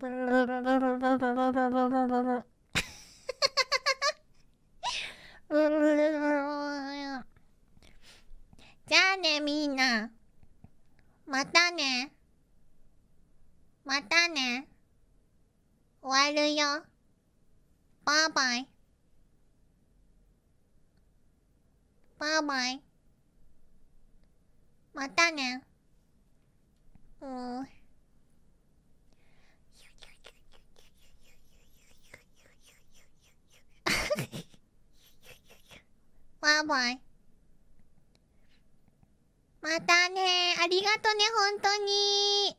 じゃあねみんなまたねまたね終わるよバイバイバイバイまたねバイまたねありがとね、ほんとに